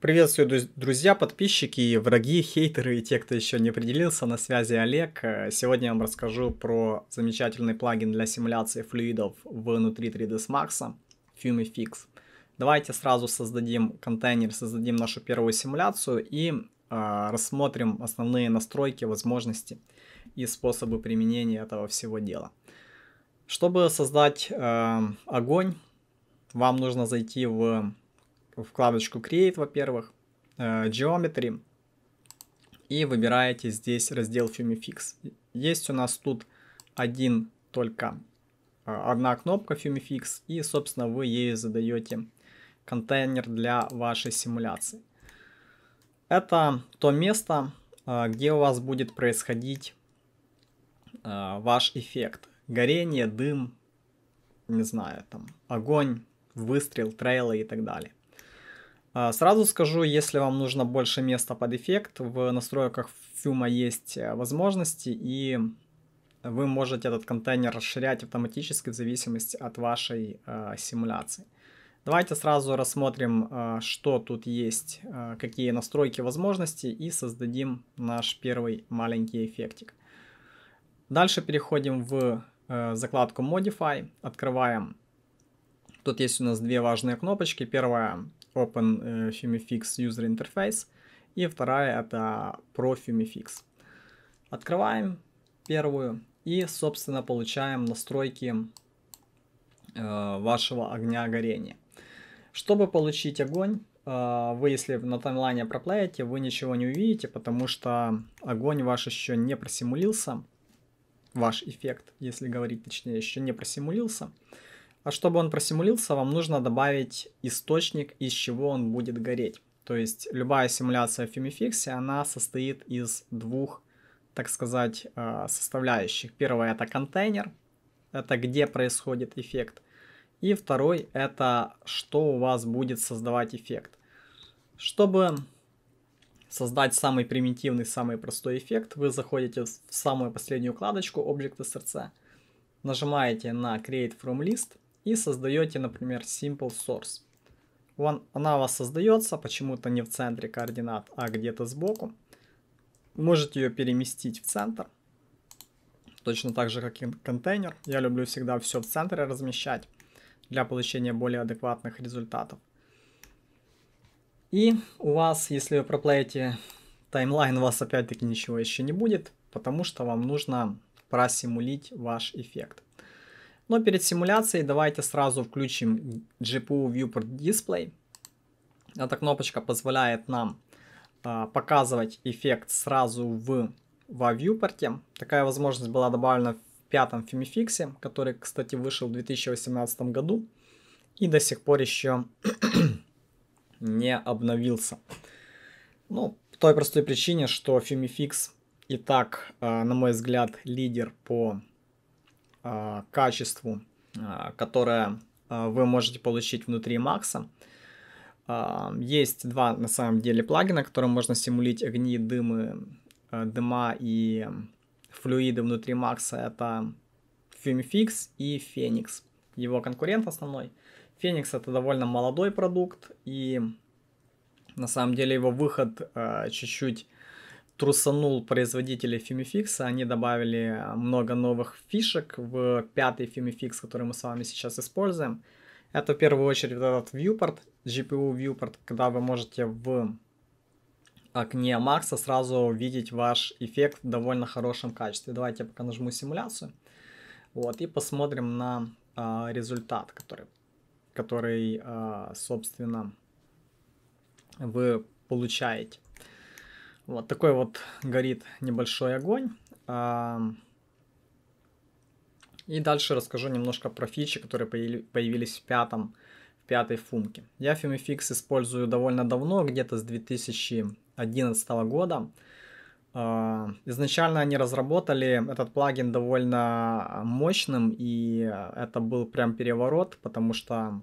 Приветствую, друзья, подписчики и враги, хейтеры и те, кто еще не определился. На связи Олег. Э, сегодня я вам расскажу про замечательный плагин для симуляции флюидов внутри 3ds Max FumiFix. Давайте сразу создадим контейнер, создадим нашу первую симуляцию и э, рассмотрим основные настройки, возможности и способы применения этого всего дела. Чтобы создать э, огонь, вам нужно зайти в вкладочку Create, во-первых, э, Geometry, и выбираете здесь раздел Fumifix. Есть у нас тут один только э, одна кнопка Fumifix, и, собственно, вы ею задаете контейнер для вашей симуляции. Это то место, э, где у вас будет происходить ваш эффект. Горение, дым, не знаю, там, огонь, выстрел, трейлы и так далее. А, сразу скажу, если вам нужно больше места под эффект, в настройках Fuma есть э, возможности, и вы можете этот контейнер расширять автоматически в зависимости от вашей э, симуляции. Давайте сразу рассмотрим, э, что тут есть, э, какие настройки возможности и создадим наш первый маленький эффектик. Дальше переходим в э, закладку Modify, открываем. Тут есть у нас две важные кнопочки. Первая Open э, Fumifix User Interface. И вторая это Pro Fumifix. Открываем первую и, собственно, получаем настройки э, вашего огня горения. Чтобы получить огонь, э, вы если на таймлайне проплеете, вы ничего не увидите, потому что огонь ваш еще не просимулился. Ваш эффект, если говорить точнее, еще не просимулился. А чтобы он просимулился, вам нужно добавить источник, из чего он будет гореть. То есть любая симуляция в Fumifix, она состоит из двух, так сказать, э, составляющих. Первое это контейнер, это где происходит эффект. И второй это что у вас будет создавать эффект. Чтобы создать самый примитивный, самый простой эффект, вы заходите в самую последнюю кладочку Object SRC, нажимаете на Create From List – и создаете, например, simple source. Вон, она у вас создается, почему-то не в центре координат, а где-то сбоку. Можете ее переместить в центр, точно так же, как и контейнер. Я люблю всегда все в центре размещать для получения более адекватных результатов. И у вас, если вы проплеете таймлайн, у вас опять-таки ничего еще не будет, потому что вам нужно просимулить ваш эффект. Но перед симуляцией давайте сразу включим GPU Viewport Display. Эта кнопочка позволяет нам а, показывать эффект сразу в во Viewport. Такая возможность была добавлена в пятом фемификсе, который, кстати, вышел в 2018 году и до сих пор еще не обновился. Ну, по той простой причине, что Fumifix и так, а, на мой взгляд, лидер по э, качеству, а, которое а, вы можете получить внутри Макса. есть два на самом деле плагина, которым можно симулить огни, дымы, э, дыма и флюиды внутри Макса. Это Fumifix и Phoenix. Его конкурент основной. Phoenix это довольно молодой продукт и на самом деле его выход чуть-чуть трусанул производители Fimifix, они добавили э, много новых фишек в пятый Fimifix, который мы с вами сейчас используем. Это в первую очередь вот этот viewport, GPU viewport, когда вы можете в окне Макса сразу видеть ваш эффект в довольно хорошем качестве. Давайте я пока нажму симуляцию. Вот, и посмотрим на э, результат, который, который э, собственно, вы получаете. Вот такой вот горит небольшой огонь. И дальше расскажу немножко про фичи, которые появились в пятом, в пятой функе. Я FumiFix использую довольно давно, где-то с 2011 года. А, изначально они разработали этот плагин довольно мощным, и это был прям переворот, потому что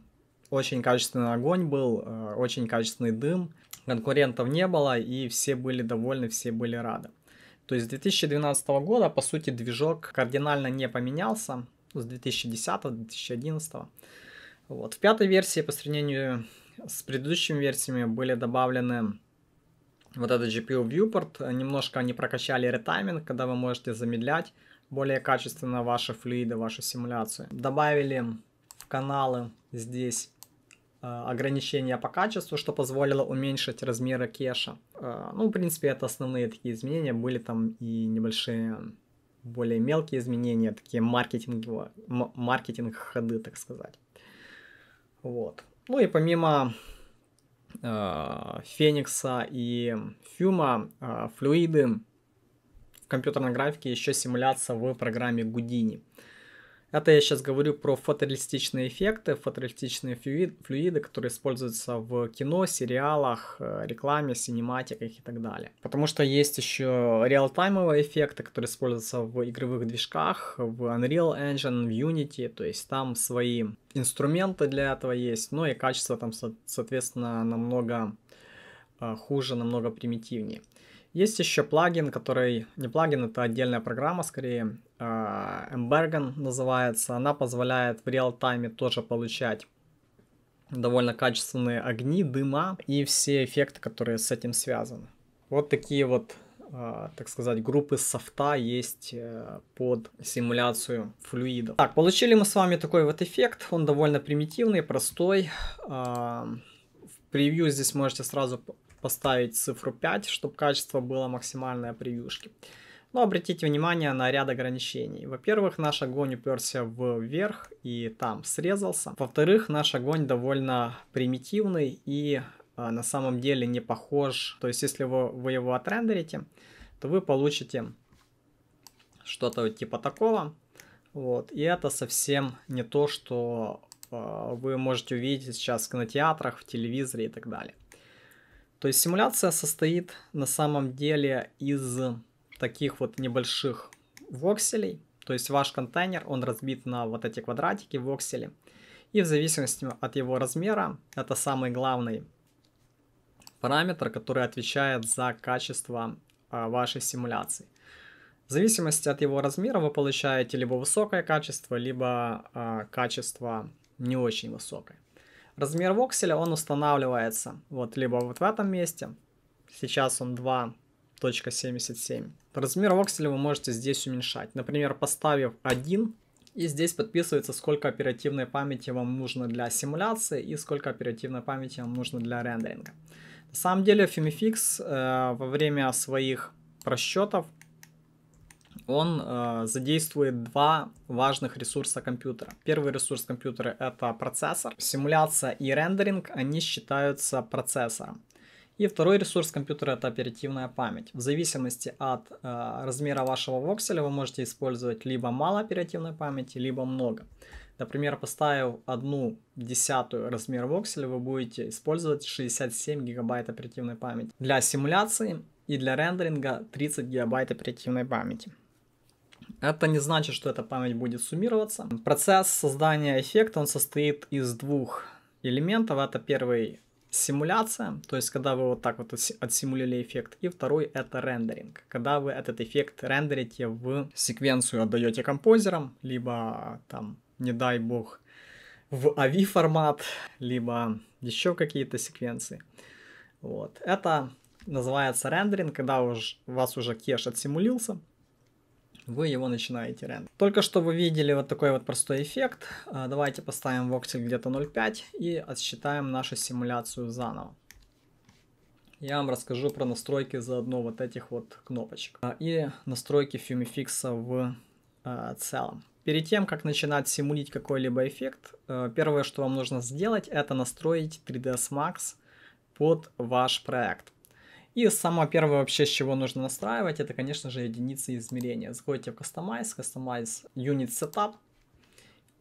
очень качественный огонь был, э, очень качественный дым, конкурентов не было, и все были довольны, все были рады. То есть с 2012 года, по сути, движок кардинально не поменялся, ну, с 2010-2011. Вот. В пятой версии по сравнению с предыдущими версиями были добавлены вот этот GPU Viewport, немножко они прокачали ретайминг, когда вы можете замедлять более качественно ваши флюиды, вашу симуляцию. Добавили каналы здесь Э, ограничения по качеству, что позволило уменьшить размеры кеша. Э, ну, в принципе, это основные такие изменения. Были там и небольшие, более мелкие изменения, такие маркетинговые, маркетинг ходы, так сказать. Вот. Ну и помимо э, Феникса и Фюма, флюиды в компьютерной графике еще симуляция в программе Гудини. Это я сейчас говорю про фотореалистичные эффекты, фотореалистичные флюиды, которые используются в кино, сериалах, э, рекламе, синематиках и так далее. Потому что есть еще реалтаймовые эффекты, которые используются в игровых движках, в Unreal Engine, в Unity, то есть там свои инструменты для этого есть, но и качество там, соответственно, намного э, хуже, намного примитивнее. Есть еще плагин, который, не плагин, это отдельная программа скорее, Эмберган называется. Она позволяет в реал-тайме тоже получать довольно качественные огни, дыма и все эффекты, которые с этим связаны. Вот такие вот, э, так сказать, группы софта есть э, под симуляцию флюидов. Так, получили мы с вами такой вот эффект. Он довольно примитивный, простой. Э, в превью здесь можете сразу поставить цифру 5, чтобы качество было максимальное превьюшки. превьюшке. Но обратите внимание на ряд ограничений. Во-первых, наш огонь уперся вверх и там срезался. Во-вторых, наш огонь довольно примитивный и э, на самом деле не похож. То есть, если вы, вы его отрендерите, то вы получите что-то типа такого. Вот. И это совсем не то, что э, вы можете увидеть сейчас в кинотеатрах, в телевизоре и так далее. То есть симуляция состоит на самом деле из таких вот небольших вокселей. То есть ваш контейнер, он разбит на вот эти квадратики, воксели. И в зависимости от его размера, это самый главный параметр, который отвечает за качество а, вашей симуляции. В зависимости от его размера вы получаете либо высокое качество, либо э, качество не очень высокое. Размер вокселя он устанавливается вот либо вот в этом месте, сейчас он 2.77 Размер вокселя вы можете здесь уменьшать. Например, поставив 1, и здесь подписывается, сколько оперативной памяти вам нужно для симуляции и сколько оперативной памяти вам нужно для рендеринга. На самом деле Femifix э, во время своих расчетов он э, задействует два важных ресурса компьютера. Первый ресурс компьютера это процессор. Симуляция и рендеринг, они считаются процессором. И второй ресурс компьютера это оперативная память. В зависимости от э, размера вашего вокселя вы можете использовать либо мало оперативной памяти, либо много. Например, поставив одну десятую размер вокселя, вы будете использовать 67 гигабайт оперативной памяти. Для симуляции и для рендеринга 30 гигабайт оперативной памяти. Это не значит, что эта память будет суммироваться. Процесс создания эффекта он состоит из двух элементов. Это первый симуляция, то есть когда вы вот так вот отсимулили эффект. И второй это рендеринг, когда вы этот эффект рендерите в секвенцию, отдаете композерам, либо там, не дай бог, в AVI формат, либо еще какие-то секвенции. Вот. Это называется рендеринг, когда уж, у вас уже кеш отсимулился, вы его начинаете рендерить. Только что вы видели вот такой вот простой эффект. А, давайте поставим воксель где-то 0.5 и отсчитаем нашу симуляцию заново. Я вам расскажу про настройки заодно вот этих вот кнопочек а, и настройки фьюмификса в а, целом. Перед тем, как начинать симулить какой-либо эффект, первое, что вам нужно сделать, это настроить 3ds Max под ваш проект. И самое первое вообще, с чего нужно настраивать, это, конечно же, единицы измерения. Заходите в Customize, Customize Unit Setup.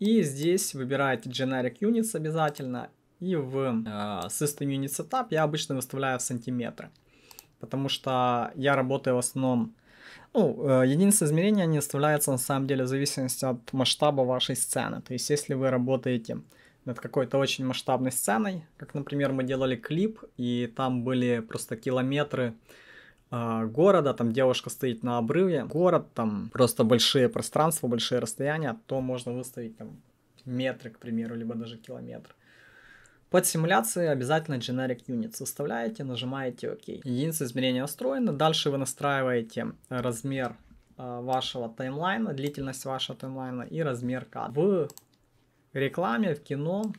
И здесь выбираете Generic Units обязательно. И в э, System Unit Setup я обычно выставляю в сантиметры. Потому что я работаю в основном... Ну, э, единицы измерения, они выставляются на самом деле в зависимости от масштаба вашей сцены. То есть, если вы работаете над какой-то очень масштабной сценой, как, например, мы делали клип, и там были просто километры э, города, там девушка стоит на обрыве, город, там просто большие пространства, большие расстояния, а то можно выставить там метры, к примеру, либо даже километр. Под симуляцией обязательно generic units выставляете, нажимаете ОК. Единица измерения настроена, дальше вы настраиваете размер а, вашего таймлайна, длительность вашего таймлайна и размер кадра. В рекламе, в кино.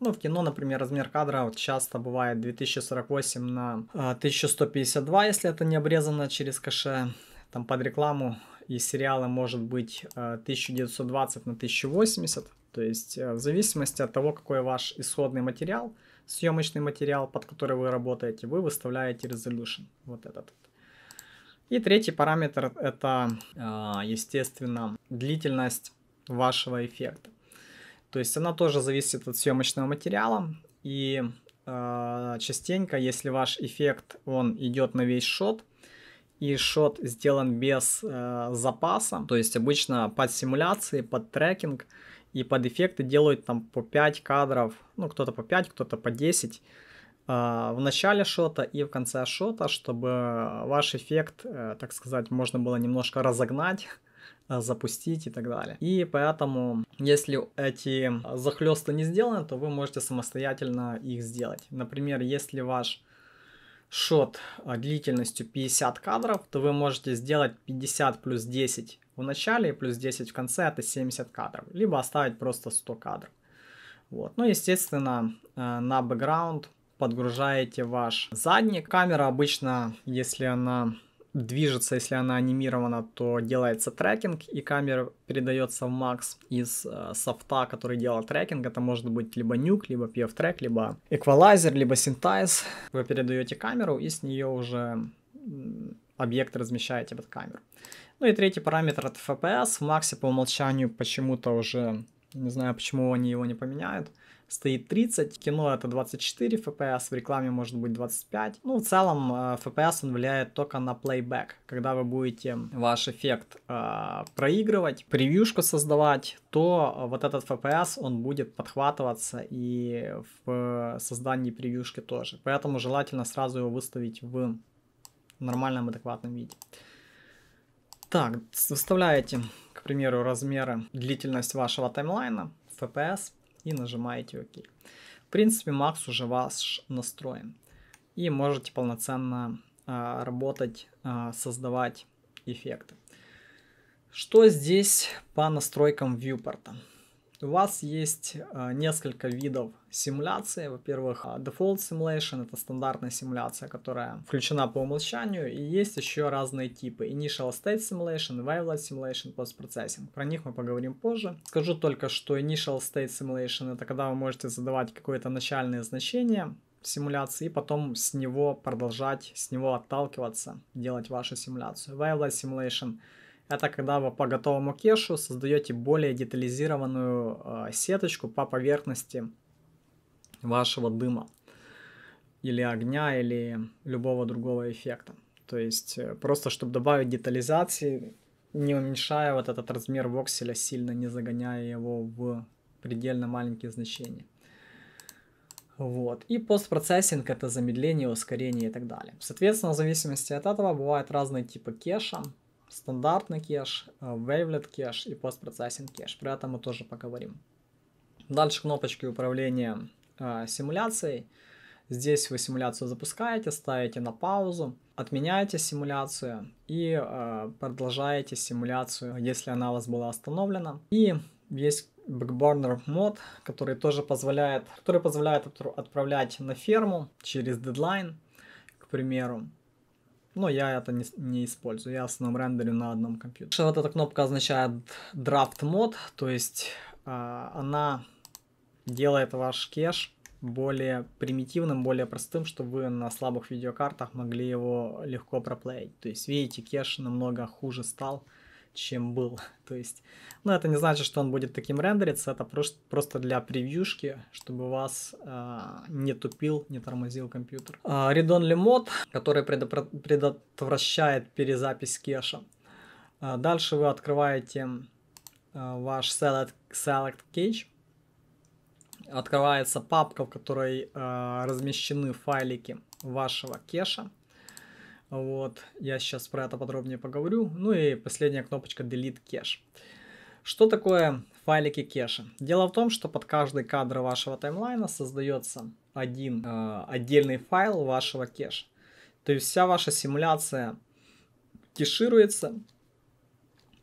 Ну, в кино, например, размер кадра вот часто бывает 2048 на 1152, а, если это не обрезано через кэше. Там под рекламу и сериалы может быть 1920 а, на 1080. То есть э, в зависимости от того, какой ваш исходный материал, съемочный материал, под который вы работаете, вы выставляете resolution, вот этот. И третий параметр это, а, естественно, длительность вашего эффекта. То есть она тоже зависит от съемочного материала. И э, частенько, если ваш эффект, он идет на весь шот, и шот сделан без э, запаса, то есть обычно под симуляции, под трекинг и под эффекты делают там по 5 кадров, ну кто-то по 5, кто-то по 10 э, а, в начале шота и в конце шота, чтобы ваш эффект, э, так сказать, можно было немножко разогнать, Э, запустить и так далее. И поэтому, если эти э, захлесты не сделаны, то вы можете самостоятельно их сделать. Например, если ваш шот э, длительностью 50 кадров, то вы можете сделать 50 плюс 10 в начале и плюс 10 в конце, это 70 кадров. Либо оставить просто 100 кадров. Вот. Ну, естественно, на бэкграунд подгружаете ваш задник. Камера обычно, если она движется, если она анимирована, то делается трекинг, и камера передается в Max из э, софта, который делал трекинг. Это может быть либо нюк, либо PF-трек, либо эквалайзер, либо синтайз. Вы передаете камеру, и с нее уже объект размещаете под камеру. Ну и третий параметр это FPS. В Максе по умолчанию почему-то уже, не знаю, почему они его не поменяют, стоит 30, кино это 24 FPS, в рекламе может быть 25. Ну, в целом э, FPS он влияет только на плейбэк, когда вы будете ваш эффект э, проигрывать, превьюшку создавать, то вот этот FPS он будет подхватываться и в создании превьюшки тоже. Поэтому желательно сразу его выставить в нормальном адекватном виде. Так, выставляете, к примеру, размеры, длительность вашего таймлайна, FPS – и нажимаете ОК. В принципе, Макс уже ваш настроен. И можете полноценно а, работать, а, создавать эффекты. Что здесь по настройкам вьюпорта? У вас есть а, несколько видов симуляции. Во-первых, Default а, Simulation — это стандартная симуляция, которая включена по умолчанию, и есть еще разные типы. Initial State Simulation, Wavelet Simulation, Post-Processing. Про них мы поговорим позже. Скажу только, что Initial State Simulation — это когда вы можете задавать какое-то начальное значение, в симуляции и потом с него продолжать, с него отталкиваться, делать вашу симуляцию. Wavelet Simulation — это а когда вы по готовому кешу создаете более детализированную э, сеточку по поверхности вашего дыма или огня, или любого другого эффекта. То есть э, просто, чтобы добавить детализации, не уменьшая вот этот размер вокселя сильно, не загоняя его в предельно маленькие значения. Вот. И постпроцессинг — это замедление, ускорение и так далее. Соответственно, в зависимости от этого бывают разные типы кеша стандартный кеш, э, wavelet кеш и постпроцессинг кеш. Про это мы тоже поговорим. Дальше кнопочки управления э, симуляцией. Здесь вы симуляцию запускаете, ставите на паузу, отменяете симуляцию и э, продолжаете симуляцию, если она у вас была остановлена. И есть Backburner мод, который тоже позволяет, который позволяет отправлять на ферму через дедлайн, к примеру. Но ну, я это не, не использую, я в основном рендерю на одном компьютере. Вот эта кнопка означает draft мод, то есть э, она делает ваш кеш более примитивным, более простым, чтобы вы на слабых видеокартах могли его легко проплеить. То есть, видите, кеш намного хуже стал, чем был. То есть, ну, это не значит, что он будет таким рендериться, это просто, просто для превьюшки, чтобы вас э, не тупил, не тормозил компьютер. Э, а, Read-only мод, который предотвращает перезапись кэша. А, дальше вы открываете ваш select, select cache. Открывается папка, в которой э, размещены файлики вашего кэша. Вот, я сейчас про это подробнее поговорю. Ну и последняя кнопочка Delete Cache. Что такое файлики кэша? Дело в том, что под каждый кадр вашего таймлайна создается один э, отдельный файл вашего кэша. То есть вся ваша симуляция кешируется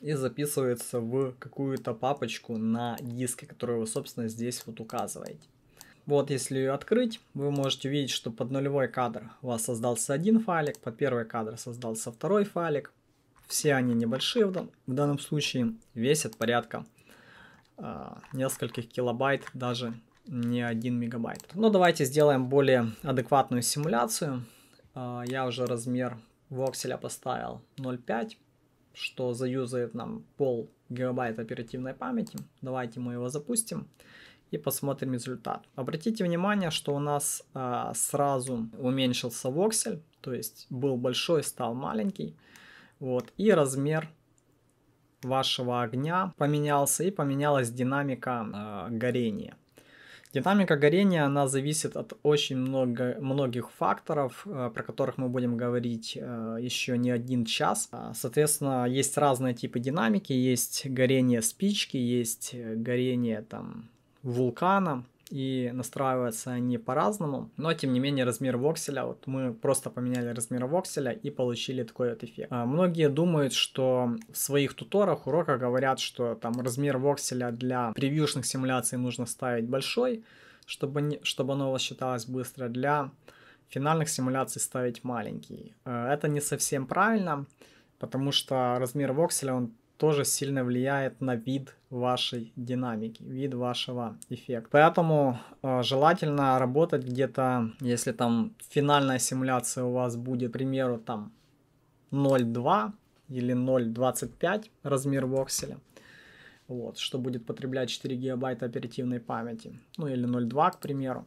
и записывается в какую-то папочку на диске, которую вы, собственно, здесь вот указываете. Вот если ее открыть, вы можете видеть, что под нулевой кадр у вас создался один файлик, под первый кадр создался второй файлик. Все они небольшие в, дан в данном случае, весят порядка э, нескольких килобайт, даже не один мегабайт. Но давайте сделаем более адекватную симуляцию. Э, я уже размер вокселя поставил 0.5, что заюзает нам пол гигабайт оперативной памяти. Давайте мы его запустим и посмотрим результат. Обратите внимание, что у нас э, сразу уменьшился воксель, то есть был большой, стал маленький. Вот, и размер вашего огня поменялся, и поменялась динамика э, горения. Динамика горения, она зависит от очень много, многих факторов, а, про которых мы будем говорить еще не один час. Соответственно, есть разные типы динамики, есть горение спички, есть э, горение там вулкана, и настраиваются они по-разному, но тем не менее размер вокселя, вот мы просто поменяли размер вокселя и получили такой вот эффект. А, многие думают, что в своих туторах, уроках говорят, что там размер вокселя для превьюшных симуляций нужно ставить большой, чтобы, не, чтобы оно у вас считалось быстро, для финальных симуляций ставить маленький. А, это не совсем правильно, потому что размер вокселя, он тоже сильно влияет на вид вашей динамики, вид вашего эффекта. Поэтому э, желательно работать где-то, если там финальная симуляция у вас будет, к примеру, там 0,2 или 0,25 размер вокселя, вот, что будет потреблять 4 гигабайта оперативной памяти, ну или 0,2, к примеру,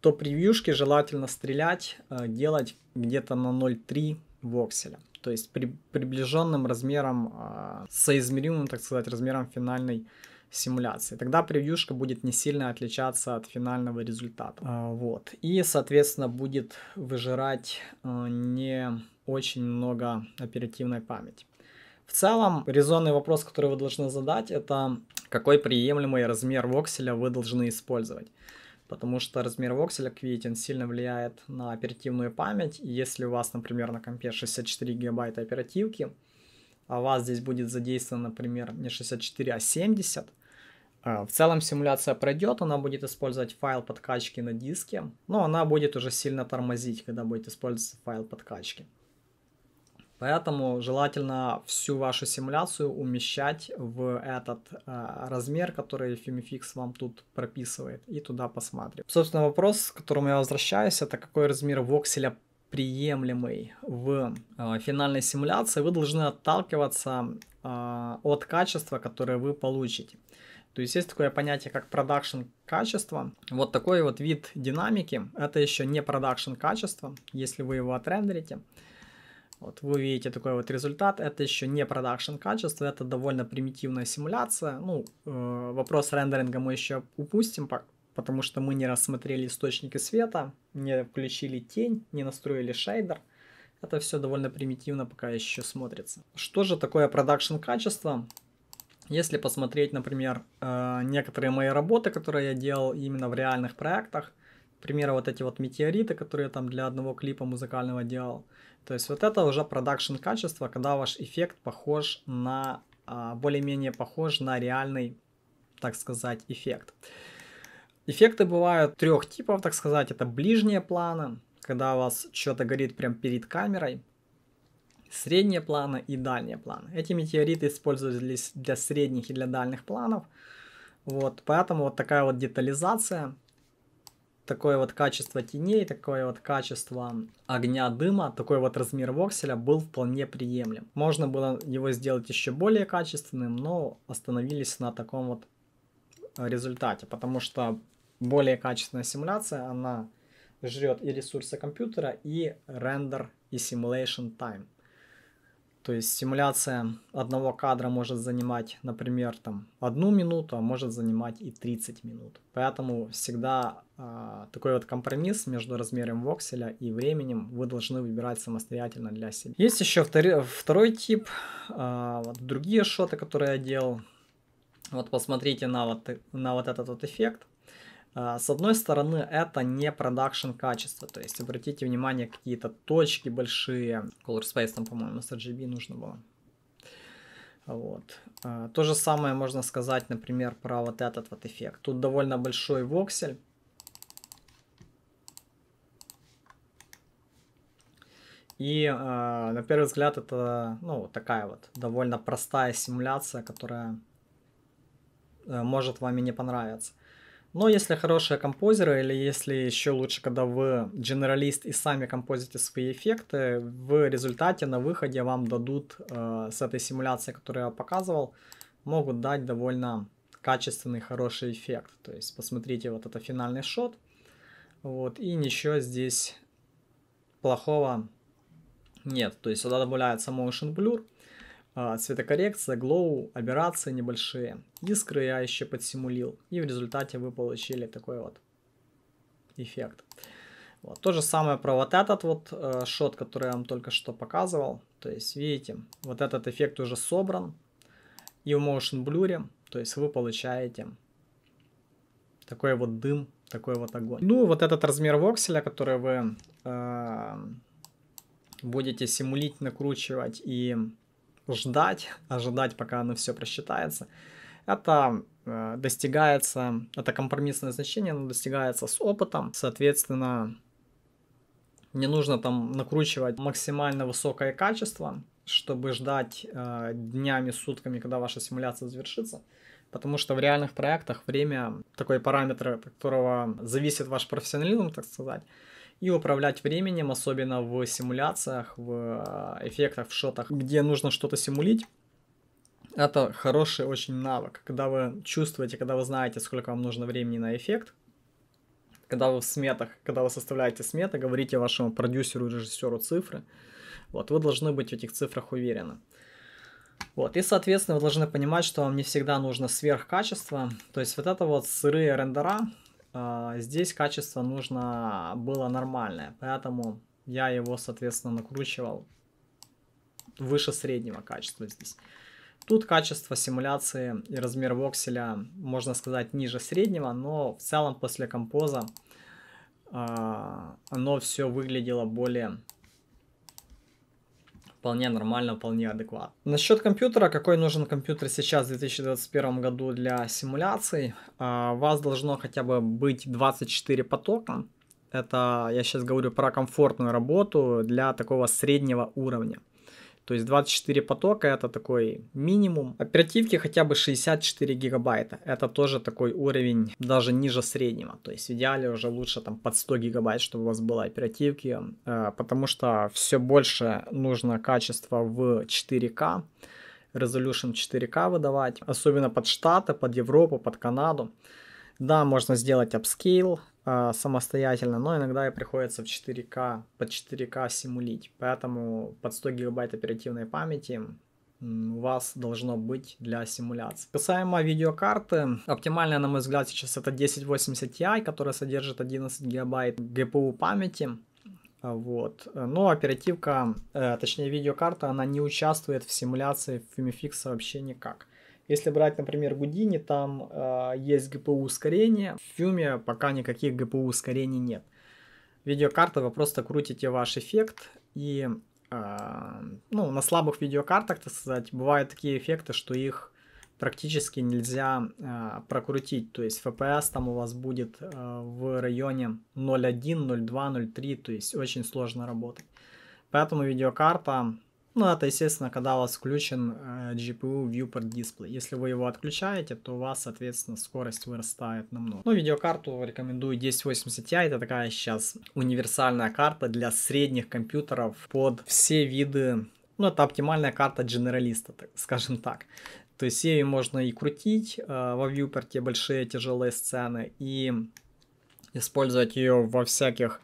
то превьюшки желательно стрелять, э, делать где-то на 0,3 вокселя то есть при, приближенным размером, а, соизмеримым, так сказать, размером финальной симуляции. Тогда превьюшка будет не сильно отличаться от финального результата. А, вот. И, соответственно, будет выжирать а, не очень много оперативной памяти. В целом, резонный вопрос, который вы должны задать, это какой приемлемый размер вокселя вы должны использовать потому что размер вокселя Quitin сильно влияет на оперативную память. И если у вас, например, на компе 64 гигабайта оперативки, а у вас здесь будет задействовано, например, не 64, а 70, э, в целом симуляция пройдет, она будет использовать файл подкачки на диске, но она будет уже сильно тормозить, когда будет использоваться файл подкачки. Поэтому желательно всю вашу симуляцию умещать в этот э, размер, который Fumifix вам тут прописывает, и туда посмотрим. Собственно, вопрос, к которому я возвращаюсь, это какой размер вокселя приемлемый в э, финальной симуляции, вы должны отталкиваться э, от качества, которое вы получите. То есть есть такое понятие, как продакшн качество. Вот такой вот вид динамики, это еще не продакшн качество, если вы его отрендерите. Вот вы видите такой вот результат. Это еще не продакшн качество, это довольно примитивная симуляция. Ну, э, вопрос рендеринга мы еще упустим, потому что мы не рассмотрели источники света, не включили тень, не настроили шейдер. Это все довольно примитивно пока еще смотрится. Что же такое продакшн качество? Если посмотреть, например, э, некоторые мои работы, которые я делал именно в реальных проектах, к вот эти вот метеориты, которые я там для одного клипа музыкального делал, то есть вот это уже продакшн качество, когда ваш эффект похож на, а, более-менее похож на реальный, так сказать, эффект. Эффекты бывают трех типов, так сказать. Это ближние планы, когда у вас что-то горит прямо перед камерой, средние планы и дальние планы. Эти метеориты использовались для средних и для дальних планов. Вот, поэтому вот такая вот детализация – такое вот качество теней, такое вот качество огня, дыма, такой вот размер вокселя был вполне приемлем. Можно было его сделать еще более качественным, но остановились на таком вот результате, потому что более качественная симуляция, она жрет и ресурсы компьютера, и рендер, и simulation time. То есть симуляция одного кадра может занимать, например, там одну минуту, а может занимать и 30 минут. Поэтому всегда э, такой вот компромисс между размером вокселя и временем вы должны выбирать самостоятельно для себя. Есть еще втори, второй тип, э, вот другие шоты, которые я делал. Вот посмотрите на вот, на вот этот вот эффект. А, с одной стороны, это не продакшн качество, то есть обратите внимание, какие-то точки большие. Color Space там, по-моему, с RGB нужно было. Вот. А, то же самое можно сказать, например, про вот этот вот эффект. Тут довольно большой воксель. И э, на первый взгляд это ну, такая вот довольно простая симуляция, которая э, может вам и не понравиться. Но если хорошие композеры, или если еще лучше, когда вы генералист и сами композите свои эффекты, в результате на выходе вам дадут э, с этой симуляции, которую я показывал, могут дать довольно качественный, хороший эффект. То есть посмотрите, вот это финальный шот. Вот, и ничего здесь плохого нет. То есть сюда добавляется motion blur, а, цветокоррекция, глоу, операции небольшие. Искры я еще подсимулил. И в результате вы получили такой вот эффект. Вот. То же самое про вот этот вот э, шот, который я вам только что показывал. То есть, видите, вот этот эффект уже собран. И в Motion Blur, то есть вы получаете такой вот дым, такой вот огонь. Ну вот этот размер вокселя, который вы э, будете симулить, накручивать и ну, ждать, ожидать, пока оно все просчитается. Это э, достигается, это компромиссное значение, оно достигается с опытом, соответственно, не нужно там накручивать максимально высокое качество, чтобы ждать э, днями, сутками, когда ваша симуляция завершится. Потому что в реальных проектах время, такой параметр, от которого зависит ваш профессионализм, так сказать, и управлять временем, особенно в симуляциях, в э, эффектах, в шотах, где нужно что-то симулить. Это хороший очень навык, когда вы чувствуете, когда вы знаете, сколько вам нужно времени на эффект, когда вы в сметах, когда вы составляете сметы, говорите вашему продюсеру и режиссеру цифры, вот, вы должны быть в этих цифрах уверены. Вот, и, соответственно, вы должны понимать, что вам не всегда нужно сверхкачество, то есть вот это вот сырые рендера, а, здесь качество нужно было нормальное, поэтому я его, соответственно, накручивал выше среднего качества здесь. Тут качество симуляции и размер вокселя, можно сказать, ниже среднего, но в целом после композа а, оно все выглядело более вполне нормально, вполне адекватно. Насчет компьютера, какой нужен компьютер сейчас в 2021 году для симуляций? У а, вас должно хотя бы быть 24 потока. Это я сейчас говорю про комфортную работу для такого среднего уровня. То есть 24 потока это такой минимум. Оперативки хотя бы 64 гигабайта. Это тоже такой уровень даже ниже среднего. То есть в идеале уже лучше там под 100 гигабайт, чтобы у вас было оперативки. Э, потому что все больше нужно качество в 4К. Resolution 4К выдавать. Особенно под Штаты, под Европу, под Канаду. Да, можно сделать upscale, а, самостоятельно, но иногда и приходится в 4К, под 4К симулить. Поэтому под 100 гигабайт оперативной памяти у вас должно быть для симуляции. Касаемо видеокарты, оптимальная, на мой взгляд, сейчас это 1080 Ti, которая содержит 11 гигабайт GPU памяти. Вот. Но оперативка, э, точнее видеокарта, она не участвует в симуляции Fumifix вообще никак. Если брать, например, Гудини, там э, есть GPU-ускорение. В Фьюме пока никаких GPU-ускорений нет. Видеокарта, вы просто крутите ваш эффект, и э, ну, на слабых видеокартах, так сказать, бывают такие эффекты, что их практически нельзя э, прокрутить. То есть FPS там у вас будет э, в районе 0.1, 0.2, 0.3, то есть очень сложно работать. Поэтому видеокарта ну, это, естественно, когда у вас включен э, GPU Viewport Display. Если вы его отключаете, то у вас, соответственно, скорость вырастает намного. Ну, видеокарту рекомендую 1080 Ti. Это такая сейчас универсальная карта для средних компьютеров под все виды. Ну, это оптимальная карта генералиста, так, скажем так. То есть ее можно и крутить э, во Viewport большие тяжелые сцены, и использовать ее во всяких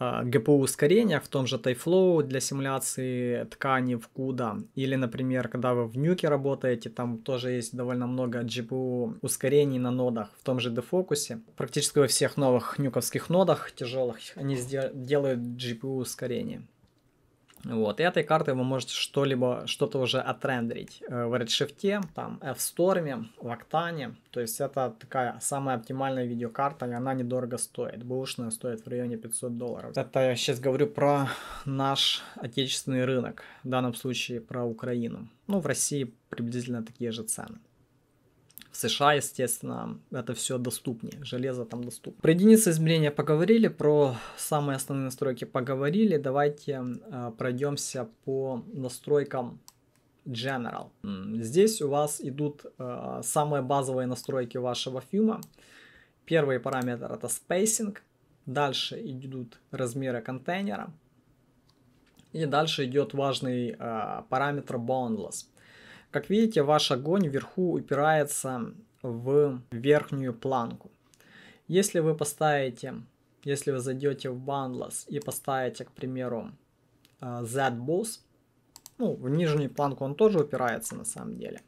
GPU а, ускорения в том же TypeFlow для симуляции ткани в CUDA. Или, например, когда вы в Nuke работаете, там тоже есть довольно много GPU ускорений на нодах в том же дефокусе. Практически во всех новых нюковских нодах тяжелых они делают GPU ускорение. Вот, и этой картой вы можете что-либо, что-то уже отрендерить э, в Redshift, там, F-Storm, в Octane. То есть это такая самая оптимальная видеокарта, и она недорого стоит. Бэушная стоит в районе 500 долларов. Это я сейчас говорю про наш отечественный рынок, в данном случае про Украину. Ну, в России приблизительно такие же цены. В США, естественно, это все доступнее, железо там доступно. Про единицы измерения поговорили, про самые основные настройки поговорили. Давайте э, пройдемся по настройкам General. Здесь у вас идут э, самые базовые настройки вашего фьюма. Первый параметр это spacing, дальше идут размеры контейнера, и дальше идет важный э, параметр boundless. Как видите, ваш огонь вверху упирается в верхнюю планку. Если вы поставите, если вы зайдете в Bundles и поставите, к примеру, э, Z-Boss, ну, в нижнюю планку он тоже упирается на самом деле,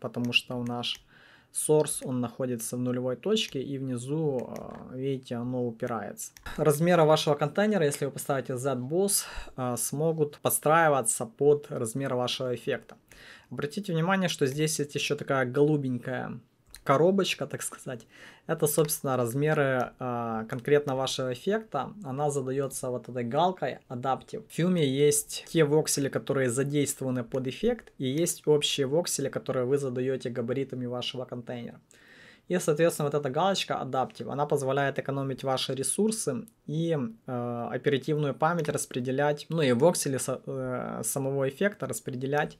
потому что у наш source, он находится в нулевой точке и внизу, э, видите, оно упирается. Размеры вашего контейнера, если вы поставите Z-Boss, э, смогут подстраиваться под размер вашего эффекта. Обратите внимание, что здесь есть еще такая голубенькая коробочка, так сказать. Это, собственно, размеры э, конкретно вашего эффекта. Она задается вот этой галкой Adaptive. В фильме есть те воксели, которые задействованы под эффект, и есть общие воксели, которые вы задаете габаритами вашего контейнера. И, соответственно, вот эта галочка Adaptive, она позволяет экономить ваши ресурсы и э, оперативную память распределять, ну и воксели со, э, самого эффекта распределять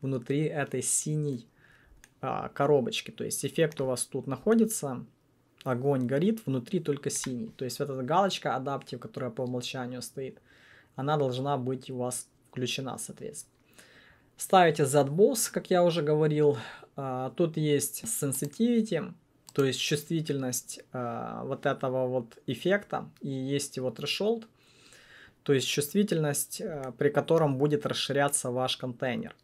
внутри этой синей а, коробочки. То есть эффект у вас тут находится, огонь горит, внутри только синий. То есть вот эта галочка адаптив, которая по умолчанию стоит, она должна быть у вас включена, соответственно. Ставите Z-Boss, как я уже говорил. А, тут есть Sensitivity, то есть чувствительность а, вот этого вот эффекта. И есть его Threshold, то есть чувствительность, а, при котором будет расширяться ваш контейнер.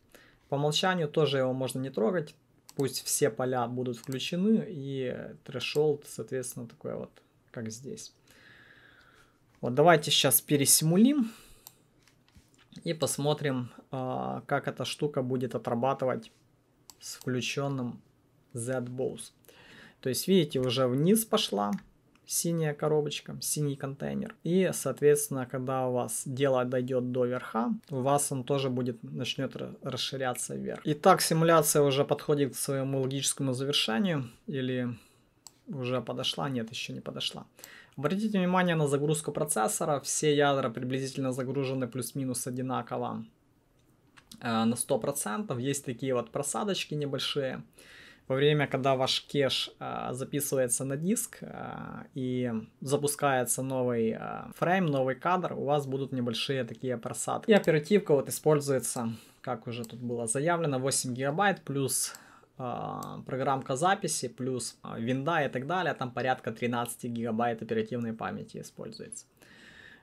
По умолчанию тоже его можно не трогать. Пусть все поля будут включены и трешолд, соответственно, такое вот, как здесь. Вот давайте сейчас пересимулим и посмотрим, а, как эта штука будет отрабатывать с включенным Z-Bows. То есть, видите, уже вниз пошла синяя коробочка, синий контейнер. И, соответственно, когда у вас дело дойдет до верха, у вас он тоже будет, начнет расширяться вверх. Итак, симуляция уже подходит к своему логическому завершению или уже подошла? Нет, еще не подошла. Обратите внимание на загрузку процессора. Все ядра приблизительно загружены плюс-минус одинаково э, на 100%. Есть такие вот просадочки небольшие во время, когда ваш кеш э, а, записывается на диск э, и запускается новый э, фрейм, новый кадр, у вас будут небольшие такие просадки. И оперативка вот используется, как уже тут было заявлено, 8 гигабайт плюс программка записи, плюс винда и так далее, там порядка 13 гигабайт оперативной памяти используется.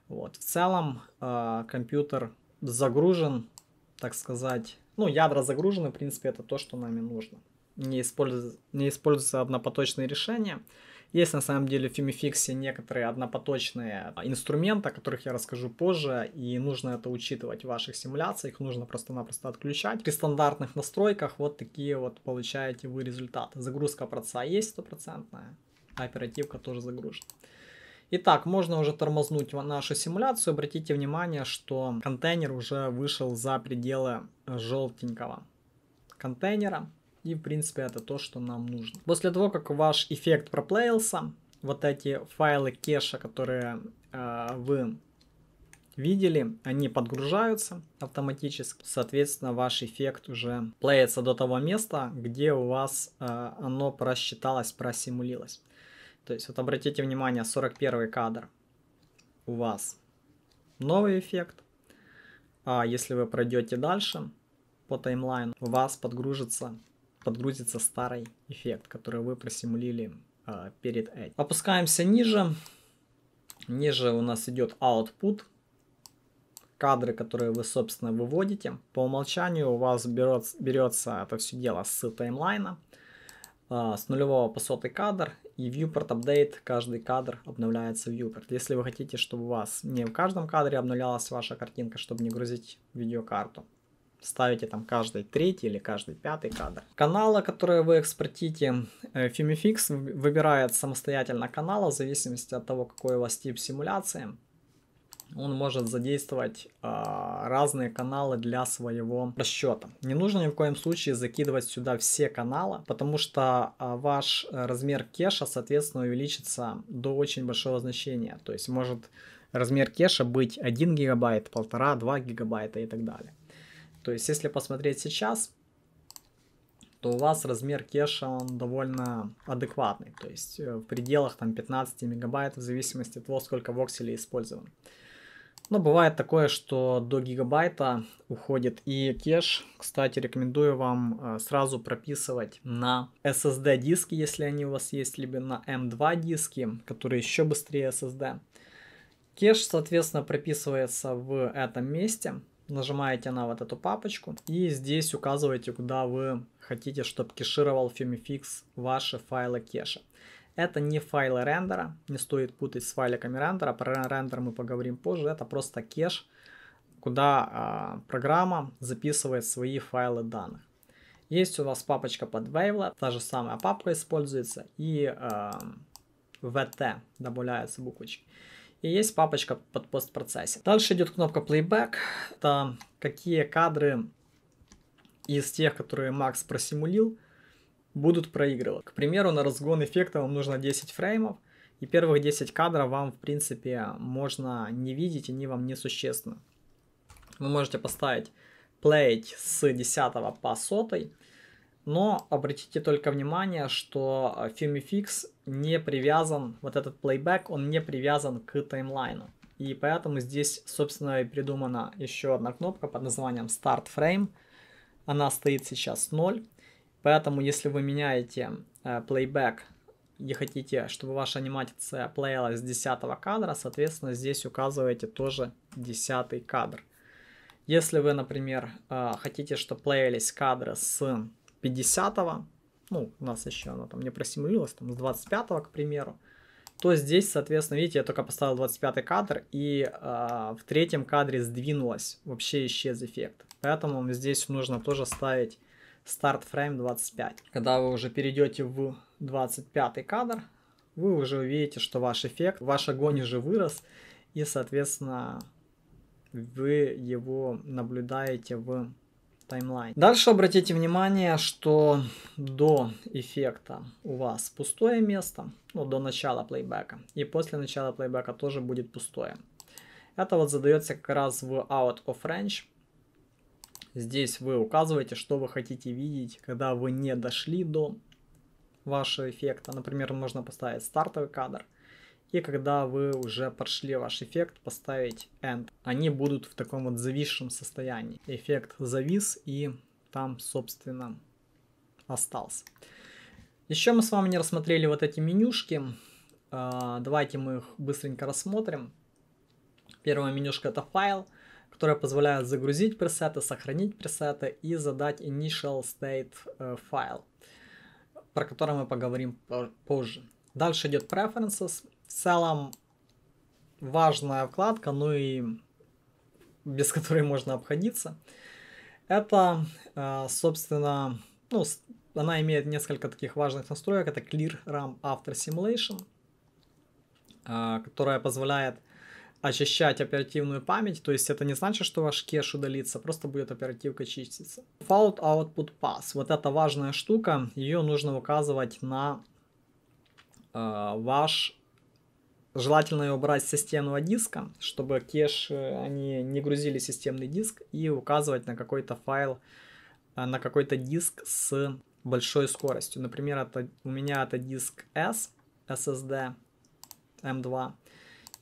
Вот. В целом компьютер загружен, так сказать, ну, ядра загружены, в принципе, это то, что нам и нужно не, используется, не используются однопоточные решения. Есть на самом деле в Fimifix некоторые однопоточные инструменты, о которых я расскажу позже, и нужно это учитывать в ваших симуляциях, нужно просто-напросто отключать. При стандартных настройках вот такие вот получаете вы результаты. Загрузка процесса есть стопроцентная, а оперативка тоже загружена. Итак, можно уже тормознуть нашу симуляцию. Обратите внимание, что контейнер уже вышел за пределы желтенького контейнера. И, в принципе, это то, что нам нужно. После того, как ваш эффект проплеился, вот эти файлы кеша, которые э, вы видели, они подгружаются автоматически. Соответственно, ваш эффект уже плеется до того места, где у вас э, оно просчиталось, просимулилось. То есть, вот обратите внимание, 41 кадр у вас новый эффект. А если вы пройдете дальше по таймлайну, у вас подгружится подгрузится старый эффект, который вы просимулили э, перед этим. Опускаемся ниже. Ниже у нас идет output. Кадры, которые вы, собственно, выводите. По умолчанию у вас берет, берется это все дело с таймлайна, э, с нулевого по сотый кадр. И viewport update, каждый кадр обновляется в viewport. Если вы хотите, чтобы у вас не в каждом кадре обновлялась ваша картинка, чтобы не грузить видеокарту, ставите там каждый третий или каждый пятый кадр. Каналы, которые вы экспортите, э, Fumifix выбирает самостоятельно канала в зависимости от того, какой у вас тип симуляции. Он может задействовать э, разные каналы для своего расчета. Не нужно ни в коем случае закидывать сюда все каналы, потому что э, ваш размер кеша, соответственно, увеличится до очень большого значения. То есть может размер кеша быть 1 гигабайт, 1,5-2 гигабайта и так далее. То есть, если посмотреть сейчас, то у вас размер кеша, он довольно адекватный. То есть, э, в пределах там 15 мегабайт, в зависимости от того, сколько вокселей использован. Но бывает такое, что до гигабайта уходит и кеш. Кстати, рекомендую вам э, сразу прописывать на SSD диски, если они у вас есть, либо на M2 диски, которые еще быстрее SSD. Кеш, соответственно, прописывается в этом месте – нажимаете на вот эту папочку и здесь указываете, куда вы хотите, чтобы кешировал Femifix ваши файлы кеша. Это не файлы рендера, не стоит путать с файликами рендера, про рендер мы поговорим позже, это просто кеш, куда а, программа записывает свои файлы данных. Есть у вас папочка под Wavelet, та же самая папка используется, и э, а, VT добавляются буквочки и есть папочка под постпроцессе. Дальше идет кнопка Playback. Это какие кадры из тех, которые Макс просимулил, будут проигрывать. К примеру, на разгон эффекта вам нужно 10 фреймов, и первых 10 кадров вам, в принципе, можно не видеть, они вам не существенны. Вы можете поставить Play с 10 по 100, но обратите только внимание, что Filmifix не привязан, вот этот плейбэк, он не привязан к таймлайну. И поэтому здесь, собственно, и придумана еще одна кнопка под названием Start Frame. Она стоит сейчас 0. Поэтому, если вы меняете э, playback и хотите, чтобы ваша анимация плеялась с 10 кадра, соответственно, здесь указываете тоже 10 кадр. Если вы, например, э, хотите, чтобы плеялись кадры с 50 ну, у нас еще она там не просимулилась, там, с 25 к примеру, то здесь, соответственно, видите, я только поставил 25 кадр, и э, в третьем кадре сдвинулась вообще исчез эффект. Поэтому здесь нужно тоже ставить старт фрейм 25. Когда вы уже перейдете в 25 кадр, вы уже увидите, что ваш эффект, ваш огонь уже вырос, и, соответственно, вы его наблюдаете в таймлайн. Дальше обратите внимание, что до эффекта у вас пустое место, ну, до начала плейбека, и после начала плейбека тоже будет пустое. Это вот задается как раз в Out of Range. Здесь вы указываете, что вы хотите видеть, когда вы не дошли до вашего эффекта. Например, можно поставить стартовый кадр. И когда вы уже прошли ваш эффект, поставить End. Они будут в таком вот зависшем состоянии. Эффект завис и там, собственно, остался. Еще мы с вами не рассмотрели вот эти менюшки. А, давайте мы их быстренько рассмотрим. Первая менюшка это файл, которая позволяет загрузить пресеты, сохранить пресеты и задать initial state э, файл, про который мы поговорим позже. Дальше идет preferences, в целом важная вкладка, ну и без которой можно обходиться. Это, э, собственно, ну, она имеет несколько таких важных настроек. Это Clear RAM After Simulation, э, которая позволяет очищать оперативную память, то есть это не значит, что ваш кеш удалится, просто будет оперативка чиститься. Fault Output Pass, вот эта важная штука, ее нужно указывать на э, ваш Желательно его брать со стенного диска, чтобы кеш э, они не грузили системный диск и указывать на какой-то файл, э, на какой-то диск с большой скоростью. Например, это, у меня это диск S, SSD M2.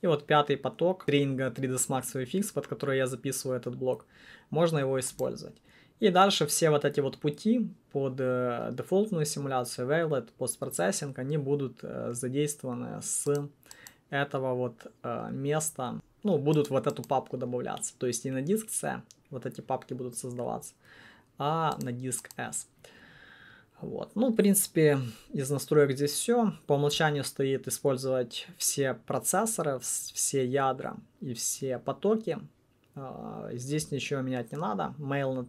И вот пятый поток тренинга 3ds Max VFX, под который я записываю этот блок, можно его использовать. И дальше все вот эти вот пути под э, дефолтную симуляцию, Wavelet, постпроцессинг, они будут э, задействованы с этого вот э, места, ну, будут вот эту папку добавляться. То есть не на диск C вот эти папки будут создаваться, а на диск S. Вот. Ну, в принципе, из настроек здесь все. По умолчанию стоит использовать все процессоры, все ядра и все потоки. А, здесь ничего менять не надо. Mail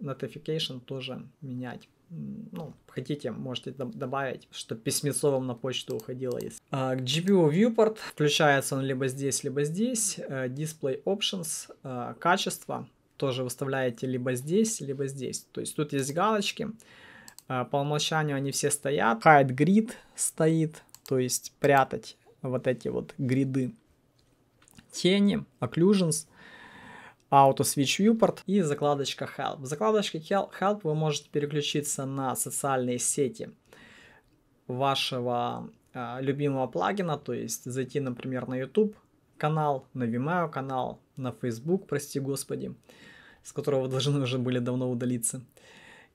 notification тоже менять ну, хотите, можете добавить, что письмецо вам на почту уходило. Если. А, GPU Viewport включается он либо здесь, либо здесь. Э, Display Options, э, качество тоже выставляете либо здесь, либо здесь. То есть тут есть галочки. Э, по умолчанию они все стоят. Hide Grid стоит, то есть прятать вот эти вот гриды. Тени, Occlusions – Auto Switch Viewport и закладочка Help. В закладочке Help вы можете переключиться на социальные сети вашего э, любимого плагина, то есть зайти, например, на YouTube канал, на Vimeo канал, на Facebook, прости господи, с которого вы должны уже были давно удалиться,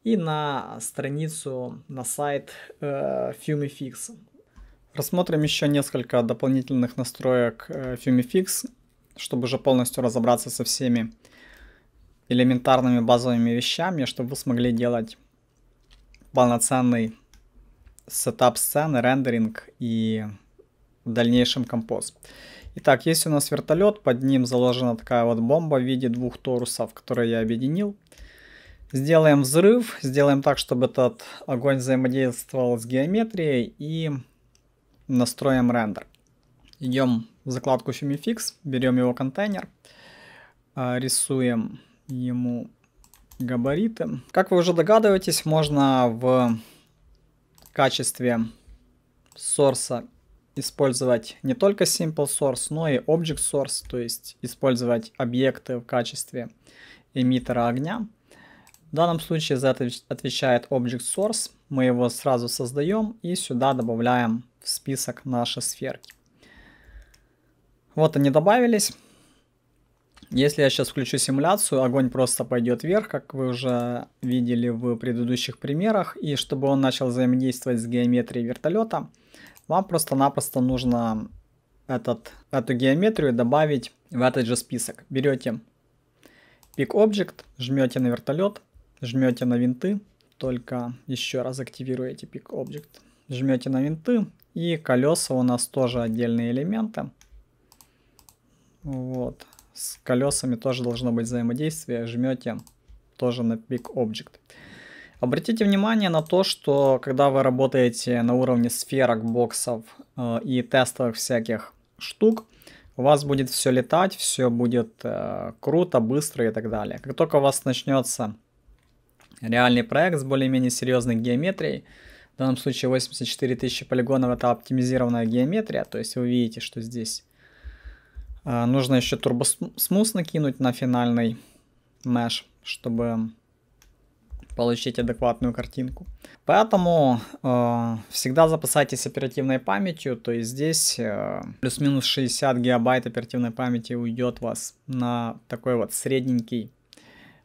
и на страницу, на сайт э, FumiFix. Рассмотрим еще несколько дополнительных настроек э, FumiFix чтобы уже полностью разобраться со всеми элементарными базовыми вещами, чтобы вы смогли делать полноценный сетап сцены, рендеринг и в дальнейшем композ. Итак, есть у нас вертолет, под ним заложена такая вот бомба в виде двух торусов, которые я объединил. Сделаем взрыв, сделаем так, чтобы этот огонь взаимодействовал с геометрией и настроим рендер. Идем в закладку Shumifix, берем его контейнер, а, рисуем ему габариты. Как вы уже догадываетесь, можно в качестве сорса использовать не только simple source, но и object source, то есть использовать объекты в качестве эмиттера огня. В данном случае за это отвечает object source. Мы его сразу создаем и сюда добавляем в список наши сферки. Вот они добавились. Если я сейчас включу симуляцию, огонь просто пойдет вверх, как вы уже видели в предыдущих примерах. И чтобы он начал взаимодействовать с геометрией вертолета, вам просто-напросто нужно этот, эту геометрию добавить в этот же список. Берете Pick Object, жмете на вертолет, жмете на винты, только еще раз активируете Pick Object, жмете на винты, и колеса у нас тоже отдельные элементы. Вот. С колесами тоже должно быть взаимодействие. Жмете тоже на Big Object. Обратите внимание на то, что когда вы работаете на уровне сферок, боксов э, и тестовых всяких штук, у вас будет все летать, все будет э, круто, быстро и так далее. Как только у вас начнется реальный проект с более-менее серьезной геометрией, в данном случае 84 тысячи полигонов это оптимизированная геометрия, то есть вы видите, что здесь а, нужно еще турбосмус накинуть на финальный меш, чтобы получить адекватную картинку. Поэтому э, всегда запасайтесь оперативной памятью, то есть здесь э, плюс-минус 60 гигабайт оперативной памяти уйдет вас на такой вот средненький,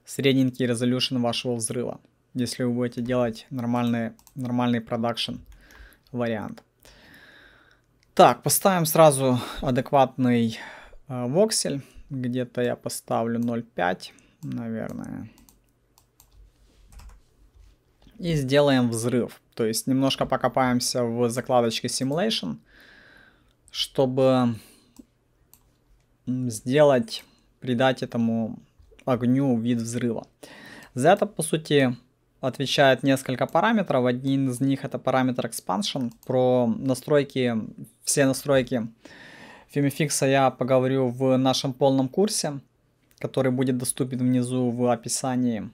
средненький резолюшн вашего взрыва, если вы будете делать нормальный, нормальный продакшн вариант. Так, поставим сразу адекватный а, воксель. Где-то я поставлю 0.5, наверное. И сделаем взрыв. То есть немножко покопаемся в закладочке Simulation, чтобы сделать, придать этому огню вид взрыва. За это, по сути, отвечает несколько параметров. Один из них это параметр expansion про настройки, все настройки Фемификса я поговорю в нашем полном курсе, который будет доступен внизу в описании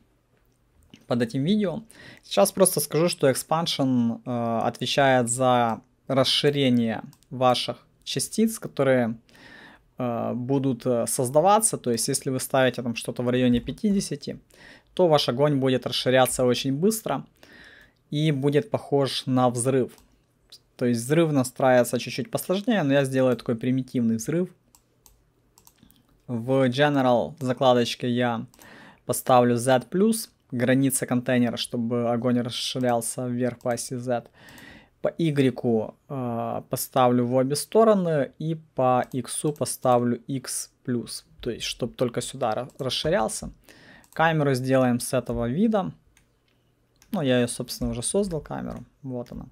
под этим видео. Сейчас просто скажу, что экспаншн э, отвечает за расширение ваших частиц, которые э, будут э, создаваться. То есть, если вы ставите там что-то в районе 50, то ваш огонь будет расширяться очень быстро и будет похож на взрыв. То есть взрыв настраивается чуть-чуть посложнее, но я сделаю такой примитивный взрыв. В General закладочке я поставлю Z+, граница контейнера, чтобы огонь расширялся вверх по оси Z. По Y э, поставлю в обе стороны и по X поставлю X+, то есть чтобы только сюда расширялся. Камеру сделаем с этого вида. Ну, я ее, собственно, уже создал камеру. Вот она.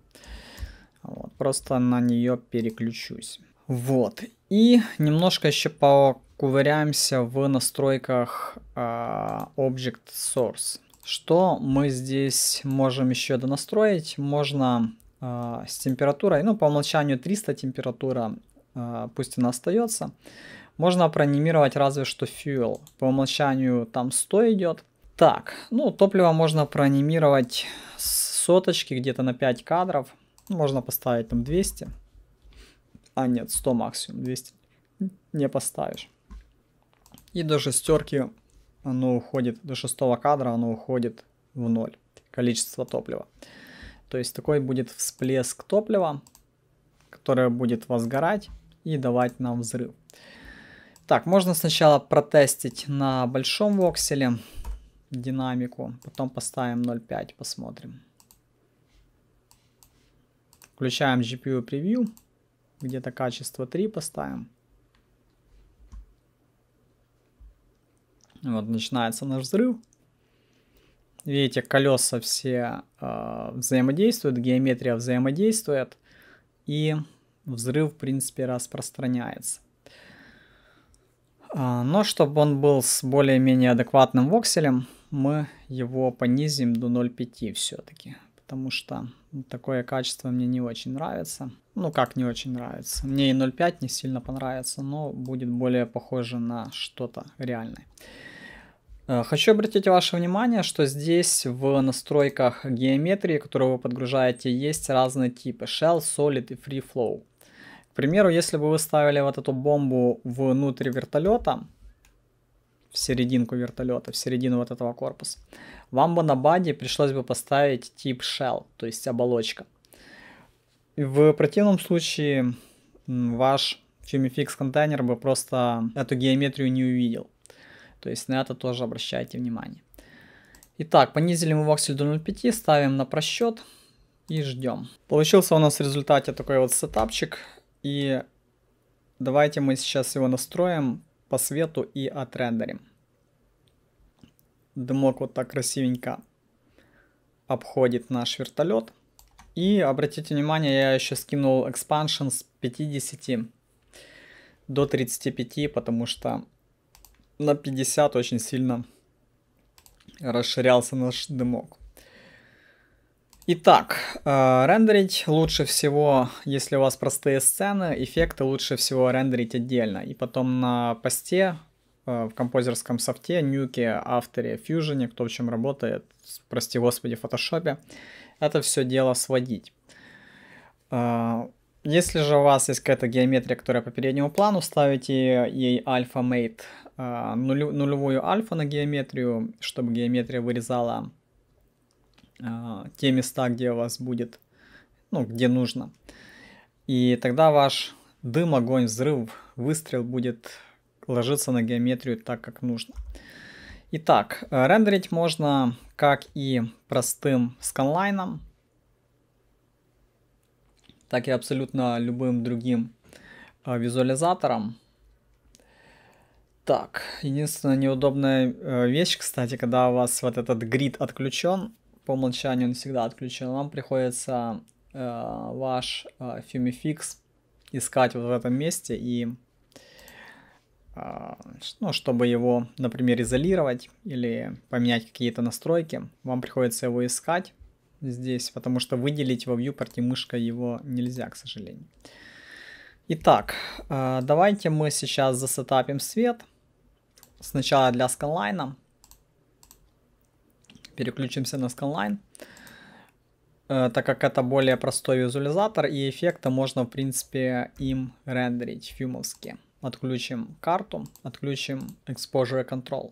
Вот, просто на нее переключусь. Вот. И немножко еще покувыряемся в настройках э, Object Source. Что мы здесь можем еще донастроить? Можно э, с температурой, ну по умолчанию 300 температура, э, пусть она остается. Можно проанимировать разве что Fuel. По умолчанию там 100 идет. Так, ну топливо можно проанимировать с соточки где-то на 5 кадров. Ну, можно поставить там 200. А нет, 100 максимум, 200 не поставишь. И до шестерки оно уходит, до шестого кадра оно уходит в ноль, количество топлива. То есть такой будет всплеск топлива, которое будет возгорать и давать нам взрыв. Так, можно сначала протестить на большом вокселе динамику, потом поставим 0.5, посмотрим. Включаем GPU Preview. Где-то качество 3 поставим. Вот начинается наш взрыв. Видите, колеса все э, взаимодействуют, геометрия взаимодействует. И взрыв, в принципе, распространяется. А, но чтобы он был с более-менее адекватным вокселем, мы его понизим до 0,5 все-таки потому что ну, такое качество мне не очень нравится. Ну, как не очень нравится. Мне и 0.5 не сильно понравится, но будет более похоже на что-то реальное. Э, хочу обратить ваше внимание, что здесь в настройках геометрии, которую вы подгружаете, есть разные типы Shell, Solid и Free Flow. К примеру, если бы вы ставили вот эту бомбу внутрь вертолета, в серединку вертолета, в середину вот этого корпуса, вам бы на баде пришлось бы поставить тип shell, то есть оболочка. В противном случае ваш Fumifix контейнер бы просто эту геометрию не увидел. То есть на это тоже обращайте внимание. Итак, понизили мы воксель до 0.5, ставим на просчет и ждем. Получился у нас в результате такой вот сетапчик. И давайте мы сейчас его настроим по свету и отрендерим. Дымок вот так красивенько обходит наш вертолет. И обратите внимание, я еще скинул экспаншн с 50 до 35, потому что на 50 очень сильно расширялся наш дымок. Итак, э, рендерить лучше всего, если у вас простые сцены, эффекты лучше всего рендерить отдельно. И потом на посте Э, в композерском софте, нюке, авторе, фьюжене, кто в чем работает, прости господи, фотошопе, это все дело сводить. Э, если же у вас есть какая-то геометрия, которая по переднему плану, ставите ей альфа мейт, э, нулевую альфа на геометрию, чтобы геометрия вырезала те места, где у вас будет, ну, где нужно. И тогда ваш дым, огонь, взрыв, выстрел будет ложиться на геометрию так, как нужно. Итак, э, рендерить можно как и простым сканлайном, так и абсолютно любым другим э, визуализатором. Так, единственная неудобная э, вещь, кстати, когда у вас вот этот грид отключен, по умолчанию он всегда отключен, вам приходится э, ваш э, Fumifix искать вот в этом месте и ну, чтобы его, например, изолировать или поменять какие-то настройки, вам приходится его искать здесь, потому что выделить во viewport мышкой его нельзя, к сожалению. Итак, э, давайте мы сейчас засетапим свет. Сначала для сканлайна. Переключимся на сканлайн э, так как это более простой визуализатор, и эффекты можно, в принципе, им рендерить фьюмовски отключим карту, отключим Exposure Control.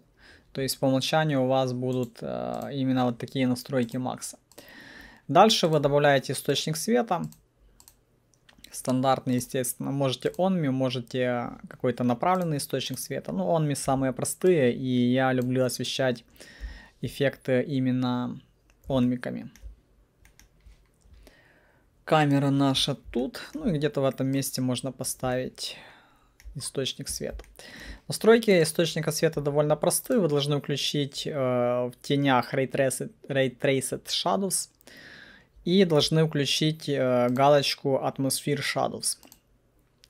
То есть по умолчанию у вас будут э, именно вот такие настройки макса. Дальше вы добавляете источник света. Стандартный, естественно. Можете онми, можете какой-то направленный источник света. Ну, онми самые простые, и я люблю освещать эффекты именно онмиками. Камера наша тут. Ну и где-то в этом месте можно поставить источник света. Настройки источника света довольно просты. Вы должны включить э, в тенях Ray Traced, Ray Traced Shadows и должны включить э, галочку Atmosphere Shadows.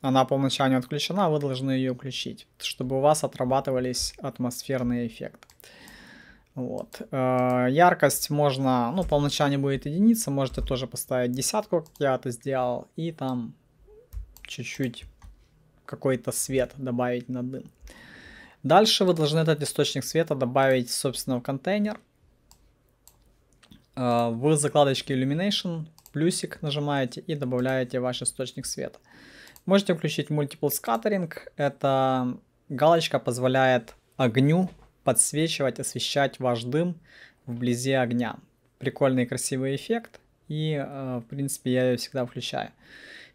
Она по умолчанию отключена, вы должны ее включить, чтобы у вас отрабатывались атмосферные эффекты. Вот. Э, яркость можно, ну, по умолчанию будет единица, можете тоже поставить десятку, как я это сделал, и там чуть-чуть какой-то свет добавить на дым. Дальше вы должны этот источник света добавить, собственно, в контейнер. Э, в закладочке Illumination плюсик нажимаете и добавляете ваш источник света. Можете включить Multiple Scattering. Эта галочка позволяет огню подсвечивать, освещать ваш дым вблизи огня. Прикольный красивый эффект. И, э, в принципе, я ее всегда включаю.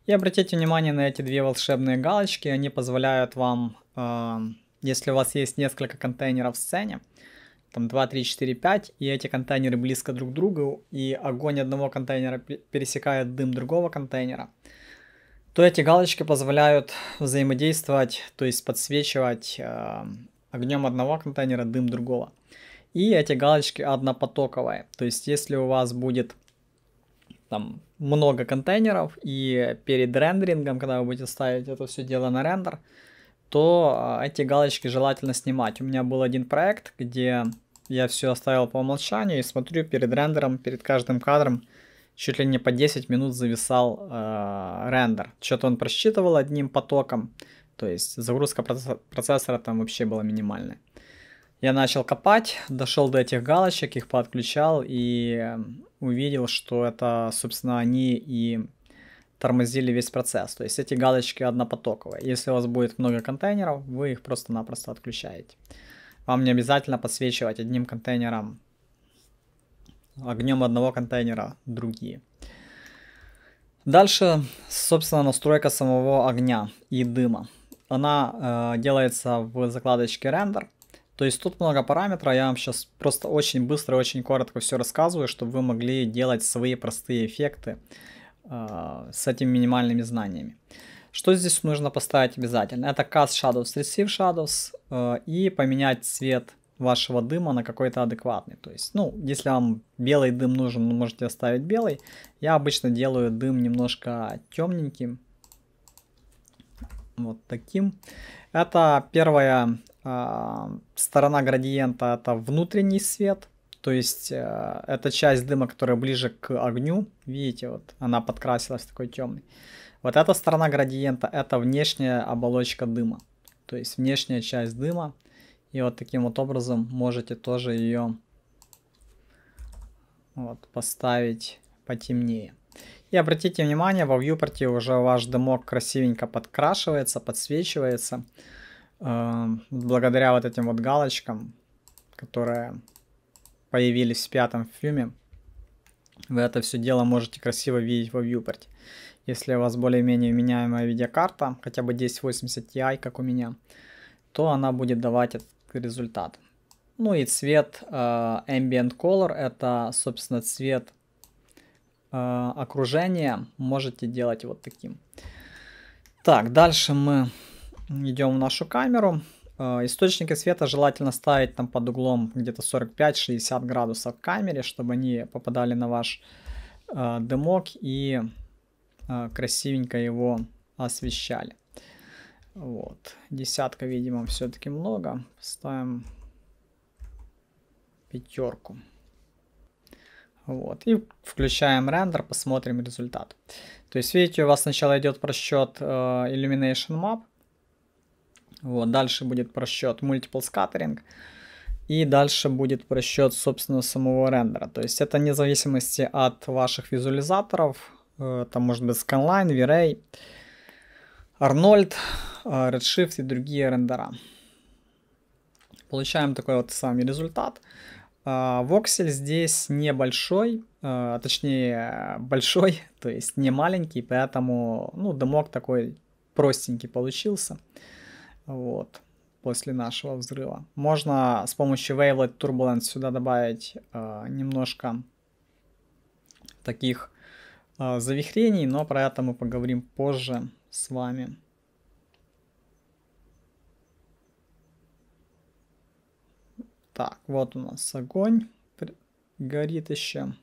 И обратите внимание на эти две волшебные галочки, они позволяют вам, э, если у вас есть несколько контейнеров в сцене, там 2, 3, 4, 5, и эти контейнеры близко друг к другу, и огонь одного контейнера пересекает дым другого контейнера, то эти галочки позволяют взаимодействовать, то есть подсвечивать э, огнем одного контейнера дым другого. И эти галочки однопотоковые, то есть если у вас будет там много контейнеров, и перед рендерингом, когда вы будете ставить это все дело на рендер, то а, эти галочки желательно снимать. У меня был один проект, где я все оставил по умолчанию и смотрю перед рендером, перед каждым кадром, чуть ли не по 10 минут зависал э, рендер. Что-то он просчитывал одним потоком, то есть загрузка процессора там вообще была минимальная. Я начал копать, дошел до этих галочек, их подключал и эм, увидел, что это, собственно, они и тормозили весь процесс. То есть эти галочки однопотоковые. Если у вас будет много контейнеров, вы их просто-напросто отключаете. Вам не обязательно подсвечивать одним контейнером, огнем одного контейнера другие. Дальше, собственно, настройка самого огня и дыма. Она э, делается в закладочке рендер. То есть тут много параметров, я вам сейчас просто очень быстро, очень коротко все рассказываю, чтобы вы могли делать свои простые эффекты э, с этими минимальными знаниями. Что здесь нужно поставить обязательно? Это Cast Shadows, Receive Shadows э, и поменять цвет вашего дыма на какой-то адекватный. То есть, ну, если вам белый дым нужен, вы можете оставить белый. Я обычно делаю дым немножко темненьким. Вот таким. Это первая а, сторона градиента это внутренний свет, то есть э, эта часть дыма, которая ближе к огню, видите, вот она подкрасилась такой темной. Вот эта сторона градиента это внешняя оболочка дыма, то есть внешняя часть дыма. И вот таким вот образом можете тоже ее вот, поставить потемнее. И обратите внимание, во вьюпорте уже ваш дымок красивенько подкрашивается, подсвечивается. Эм, благодаря вот этим вот галочкам, которые появились в пятом фьюме, вы это все дело можете красиво видеть во вьюпорте. Если у вас более-менее меняемая видеокарта, хотя бы 1080 Ti, как у меня, то она будет давать этот результат. Ну и цвет э, Ambient Color, это, собственно, цвет э, окружения. Можете делать вот таким. Так, дальше мы идем в нашу камеру. Э, источники света желательно ставить там под углом где-то 45-60 градусов в камере, чтобы они попадали на ваш э, дымок и э, красивенько его освещали. Вот. Десятка, видимо, все-таки много. Ставим пятерку. Вот. И включаем рендер, посмотрим результат. То есть, видите, у вас сначала идет просчет э, Illumination Map. Вот, дальше будет просчет multiple scattering. И дальше будет просчет, собственно, самого рендера. То есть это вне зависимости от ваших визуализаторов. Это может быть Scanline, V-Ray, Arnold, э, Redshift и другие рендера. Получаем такой вот самый результат. Воксель э, здесь небольшой, э, точнее большой, то есть не маленький, поэтому ну, дымок такой простенький получился. Вот. После нашего взрыва. Можно с помощью Wavelet Turbulence сюда добавить э, немножко таких э, завихрений, но про это мы поговорим позже с вами. Так, вот у нас огонь горит еще.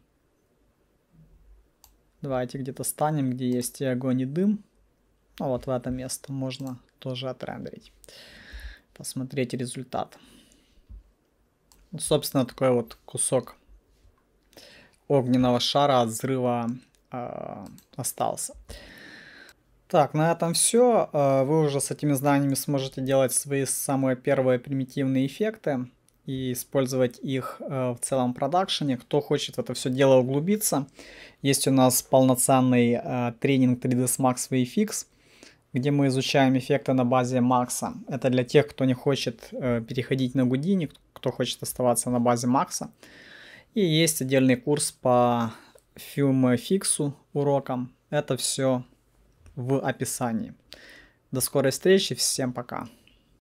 Давайте где-то станем, где есть и огонь, и дым. Ну, вот в это место можно тоже отрендерить. Посмотреть результат. собственно, такой вот кусок огненного шара от взрыва э, остался. Так, на этом все. А, вы уже с этими знаниями сможете делать свои самые первые примитивные эффекты и использовать их а, в целом продакшене. Кто хочет в это все дело углубиться, есть у нас полноценный тренинг 3ds Max VFX, где мы изучаем эффекты на базе Макса. Это для тех, кто не хочет э, переходить на Гудини, кто хочет оставаться на базе Макса. И есть отдельный курс по фиксу урокам. Это все в описании. До скорой встречи, всем пока.